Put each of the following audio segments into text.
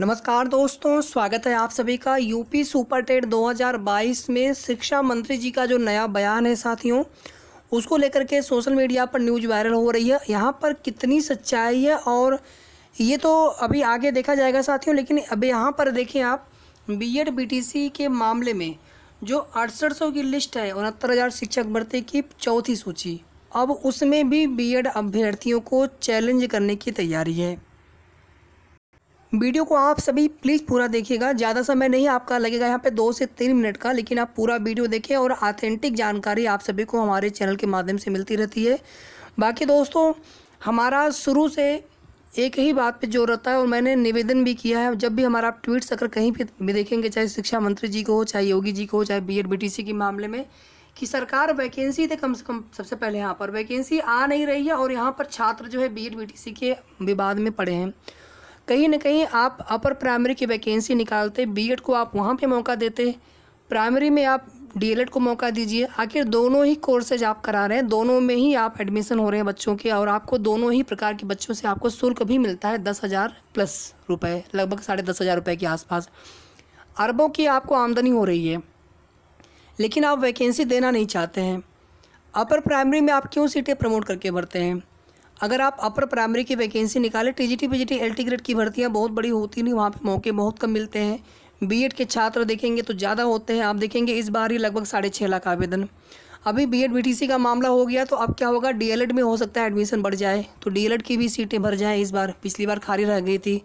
नमस्कार दोस्तों स्वागत है आप सभी का यूपी सुपर टेट 2022 में शिक्षा मंत्री जी का जो नया बयान है साथियों उसको लेकर के सोशल मीडिया पर न्यूज वायरल हो रही है यहाँ पर कितनी सच्चाई है और ये तो अभी आगे देखा जाएगा साथियों लेकिन अभी यहाँ पर देखें आप बीएड बीटीसी के मामले में जो अड़सठ की लिस्ट है उनहत्तर शिक्षक भर्ती की चौथी सूची अब उसमें भी बी अभ्यर्थियों को चैलेंज करने की तैयारी है वीडियो को आप सभी प्लीज़ पूरा देखिएगा ज़्यादा समय नहीं आपका लगेगा यहाँ पे दो से तीन मिनट का लेकिन आप पूरा वीडियो देखें और ऑथेंटिक जानकारी आप सभी को हमारे चैनल के माध्यम से मिलती रहती है बाकी दोस्तों हमारा शुरू से एक ही बात पे जोर रहता है और मैंने निवेदन भी किया है जब भी हमारा आप ट्वीट्स अगर कहीं भी देखेंगे चाहे शिक्षा मंत्री जी को हो चाहे योगी जी को हो चाहे B Ed B T C के मामले में कि सरकार वैकेंसी थे कम से कम सबसे पहले यहाँ पर वैकेंसी आ नहीं रही है और यहाँ पर छात्र जो है B Ed B T C के विवाद में पड़े हैं कहीं ना कहीं आप अपर प्राइमरी की वैकेंसी निकालते बीएड को आप वहाँ पे मौका देते प्राइमरी में आप डीएलएड को मौका दीजिए आखिर दोनों ही कोर्सेज आप करा रहे हैं दोनों में ही आप एडमिशन हो रहे हैं बच्चों के और आपको दोनों ही प्रकार के बच्चों से आपको शुल्क भी मिलता है दस हज़ार प्लस रुपए लगभग साढ़े दस हज़ार रुपये के आसपास अरबों की आपको आमदनी हो रही है लेकिन आप वैकेंसी देना नहीं चाहते हैं अपर प्राइमरी में आप क्यों सीटें प्रमोट करके भरते हैं अगर आप अपर प्राइमरी की वैकेंसी निकालें टीजीटी पीजीटी टी ग्रेड की भर्तियाँ बहुत बड़ी होती नहीं वहाँ पर मौके बहुत कम मिलते हैं बीएड के छात्र देखेंगे तो ज़्यादा होते हैं आप देखेंगे इस बार ही लगभग साढ़े छः लाख आवेदन अभी बीएड बीटीसी का मामला हो गया तो अब क्या होगा डीएलएड में हो सकता है एडमिशन बढ़ जाए तो डीएलएड की भी सीटें भर जाएँ इस बार पिछली बार खाली रह गई थी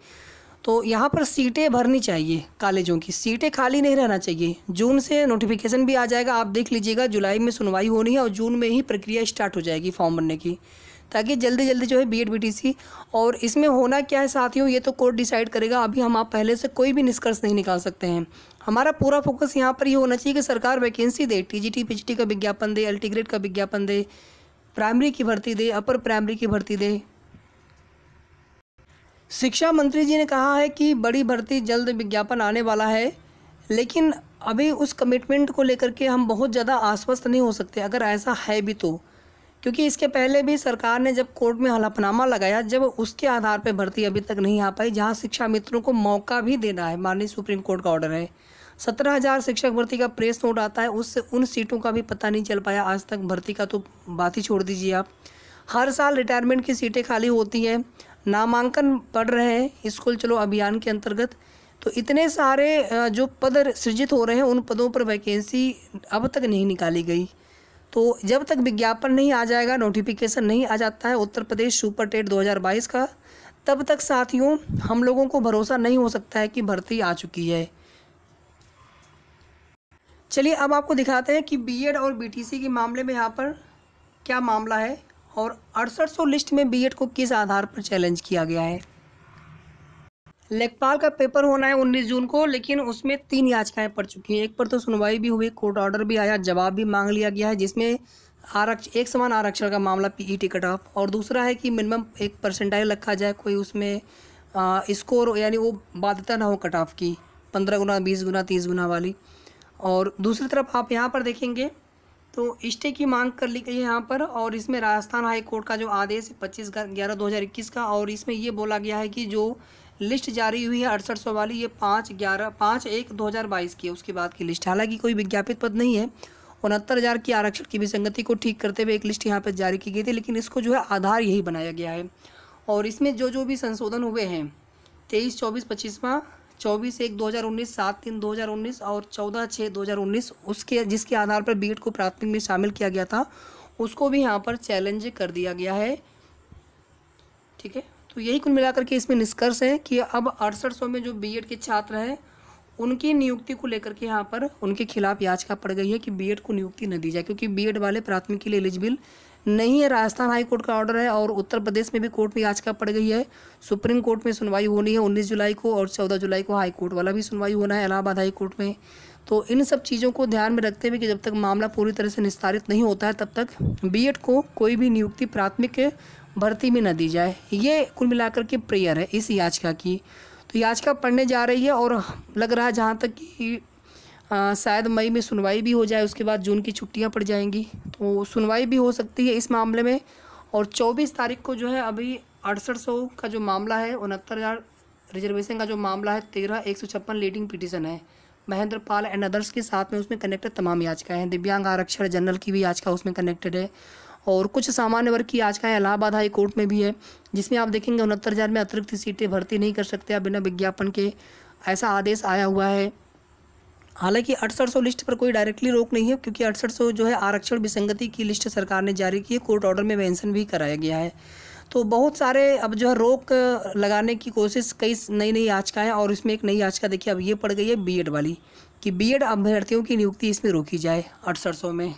तो यहाँ पर सीटें भरनी चाहिए कॉलेजों की सीटें खाली नहीं रहना चाहिए जून से नोटिफिकेशन भी आ जाएगा आप देख लीजिएगा जुलाई में सुनवाई होनी है और जून में ही प्रक्रिया स्टार्ट हो जाएगी फॉर्म भरने की ताकि जल्दी जल्दी जो है बी एड और इसमें होना क्या है साथियों ये तो कोर्ट डिसाइड करेगा अभी हम आप पहले से कोई भी निष्कर्ष नहीं निकाल सकते हैं हमारा पूरा फोकस यहाँ पर ये होना चाहिए कि सरकार वैकेंसी दे टी जी टी पी का विज्ञापन दे अल्टीग्रेड का विज्ञापन दे प्राइमरी की भर्ती दे अपर प्राइमरी की भर्ती दे शिक्षा मंत्री जी ने कहा है कि बड़ी भर्ती जल्द विज्ञापन आने वाला है लेकिन अभी उस कमिटमेंट को लेकर के हम बहुत ज़्यादा आश्वस्त नहीं हो सकते अगर ऐसा है भी तो क्योंकि इसके पहले भी सरकार ने जब कोर्ट में हलफनामा लगाया जब उसके आधार पर भर्ती अभी तक नहीं आ पाई जहाँ शिक्षा मित्रों को मौका भी देना है माननीय सुप्रीम कोर्ट का ऑर्डर है सत्रह हज़ार शिक्षक भर्ती का प्रेस नोट आता है उससे उन सीटों का भी पता नहीं चल पाया आज तक भर्ती का तो बात ही छोड़ दीजिए आप हर साल रिटायरमेंट की सीटें खाली होती हैं नामांकन बढ़ रहे हैं स्कूल चलो अभियान के अंतर्गत तो इतने सारे जो पद सृजित हो रहे हैं उन पदों पर वैकेंसी अब तक नहीं निकाली गई तो जब तक विज्ञापन नहीं आ जाएगा नोटिफिकेशन नहीं आ जाता है उत्तर प्रदेश सुपर टेट 2022 का तब तक साथियों हम लोगों को भरोसा नहीं हो सकता है कि भर्ती आ चुकी है चलिए अब आपको दिखाते हैं कि बीएड और बीटीसी के मामले में यहाँ पर क्या मामला है और अड़सठ लिस्ट में बीएड को किस आधार पर चैलेंज किया गया है लेखपाल का पेपर होना है 19 जून को लेकिन उसमें तीन याचिकाएं पड़ चुकी हैं एक पर तो सुनवाई भी हुई कोर्ट ऑर्डर भी आया जवाब भी मांग लिया गया है जिसमें आरक्ष एक समान आरक्षण का मामला पीईटी कट ऑफ और दूसरा है कि मिनिमम एक परसेंटाइल रखा जाए कोई उसमें स्कोर यानी वो बाध्यता ना हो कट ऑफ की पंद्रह गुना बीस गुना तीस गुना वाली और दूसरी तरफ आप यहाँ पर देखेंगे तो स्टे की मांग कर ली गई है यहाँ पर और इसमें राजस्थान हाई कोर्ट का जो आदेश है पच्चीस ग्यारह दो हज़ार इक्कीस का और इसमें ये बोला गया है कि जो लिस्ट जारी हुई है अड़सठ सौ वाली ये पाँच ग्यारह पाँच एक दो हज़ार बाईस की है उसके बाद की लिस्ट हालांकि कोई विज्ञापित पद नहीं है उनहत्तर हज़ार की आरक्षण की विसंगति को ठीक करते हुए एक लिस्ट यहाँ पर जारी की गई थी लेकिन इसको जो है आधार यही बनाया गया है और इसमें जो जो भी संशोधन हुए हैं तेईस चौबीस पच्चीसवा चौबीस एक दो हज़ार उन्नीस सात तीन दो हज़ार उन्नीस और चौदह छः दो हज़ार उन्नीस उसके जिसके आधार पर बीएड को प्राथमिक में शामिल किया गया था उसको भी यहाँ पर चैलेंज कर दिया गया है ठीक है तो यही कुल मिलाकर के इसमें निष्कर्ष है कि अब अड़सठ सौ में जो बीएड के छात्र हैं उनकी नियुक्ति को लेकर के यहाँ पर उनके खिलाफ याचिका पड़ गई है कि बीएड को नियुक्ति न दी जाए क्योंकि बीएड वाले प्राथमिक के लिए एलिजिबल नहीं है राजस्थान हाई कोर्ट का ऑर्डर है और उत्तर प्रदेश में भी कोर्ट में याचिका पड़ गई है सुप्रीम कोर्ट में सुनवाई होनी है 19 जुलाई को और 14 जुलाई को हाई कोर्ट वाला भी सुनवाई होना है इलाहाबाद हाई कोर्ट में तो इन सब चीज़ों को ध्यान में रखते हुए कि जब तक मामला पूरी तरह से निस्तारित नहीं होता है तब तक बीएड को कोई भी नियुक्ति प्राथमिक भर्ती में न दी जाए ये कुल मिलाकर के प्रेयर है इस याचिका की तो याचिका पढ़ने जा रही है और लग रहा है जहाँ तक कि शायद मई में सुनवाई भी हो जाए उसके बाद जून की छुट्टियाँ पड़ जाएंगी तो सुनवाई भी हो सकती है इस मामले में और 24 तारीख को जो है अभी अड़सठ सौ का जो मामला है उनहत्तर हज़ार रिजर्वेशन का जो मामला है तेरह एक सौ छप्पन लीडिंग पिटीशन है महेंद्र पाल एंड अदर्स के साथ में उसमें कनेक्टेड तमाम याचिकाएं हैं दिव्यांग आरक्षण जनरल की भी याचिका उसमें कनेक्टेड है और कुछ सामान्य वर्ग की आज का इलाहाबाद हाई कोर्ट में भी है जिसमें आप देखेंगे उनहत्तर हज़ार में अतिरिक्त सीटें भर्ती नहीं कर सकते आप बिना विज्ञापन के ऐसा आदेश आया हुआ है हालांकि अड़सठ सौ लिस्ट पर कोई डायरेक्टली रोक नहीं है क्योंकि अड़सठ सौ जो है आरक्षण विसंगति की लिस्ट सरकार ने जारी की है कोर्ट ऑर्डर में मैंसन भी कराया गया है तो बहुत सारे अब जो है रोक लगाने की कोशिश कई नई नई याचिकाएँ और इसमें एक नई याचिका देखिए अब ये पड़ गई है बीएड वाली कि बीएड अभ्यर्थियों की नियुक्ति इसमें रोकी जाए अड़सठ में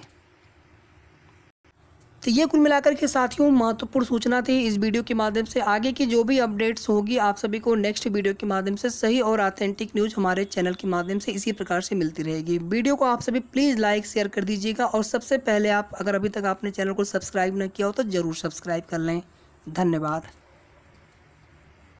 तो ये कुल मिलाकर के साथियों महत्वपूर्ण सूचना थी इस वीडियो के माध्यम से आगे की जो भी अपडेट्स होगी आप सभी को नेक्स्ट वीडियो के माध्यम से सही और ऑथेंटिक न्यूज़ हमारे चैनल के माध्यम से इसी प्रकार से मिलती रहेगी वीडियो को आप सभी प्लीज़ लाइक शेयर कर दीजिएगा और सबसे पहले आप अगर अभी तक आपने चैनल को सब्सक्राइब न किया हो तो ज़रूर सब्सक्राइब कर लें धन्यवाद